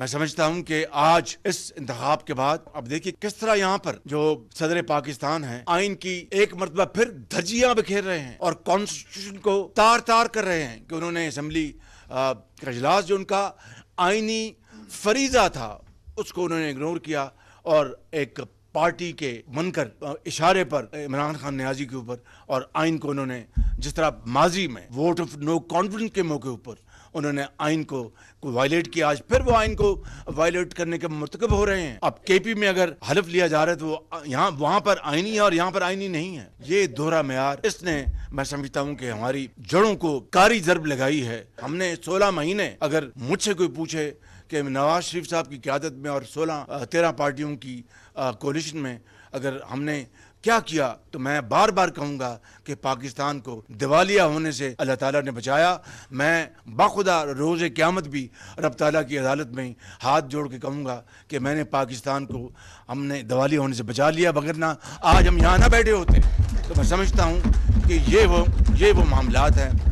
मैं समझता हूं कि आज इस इंतखाब के बाद अब देखिए किस तरह यहाँ पर जो सदर पाकिस्तान है आइन की एक मरतबा फिर धजिया बिखेर रहे हैं और कॉन्स्टिट्यूशन को तार तार कर रहे हैं कि उन्होंने असम्बली का अजलास जो उनका आइनी फरीजा था उसको उन्होंने इग्नोर किया और एक पार्टी के मनकर इशारे पर इमरान खान न्याजी के ऊपर और आइन को उन्होंने जिस तरह माजी में वोट ऑफ नो कॉन्फिडेंस के मौके ऊपर उन्होंने आइन को, वायलेट किया आज फिर वो आइन को वायलेट करने के मरतकब हो रहे हैं अब केपी में अगर हलफ लिया जा रहा है तो यहाँ वहाँ पर आईनी है और यहाँ पर आईनी नहीं है ये दोहरा मैार इसने मैं समझता हूँ कि हमारी जड़ों को कारी जरब लगाई है हमने 16 महीने अगर मुझसे कोई पूछे कि नवाज शरीफ साहब की क्यादत में और 16 तेरह पार्टियों की कोलिशन में अगर हमने क्या किया तो मैं बार बार कहूंगा कि पाकिस्तान को दिवालिया होने से अल्लाह ताला ने बचाया मैं बाखुदा रोज़ क़्यामत भी रब ताला की अदालत में हाथ जोड़ के कहूँगा कि मैंने पाकिस्तान को हमने दिवालिया होने से बचा लिया बगैर ना आज हम यहाँ ना बैठे होते तो मैं समझता हूँ कि ये वो ये वो मामला हैं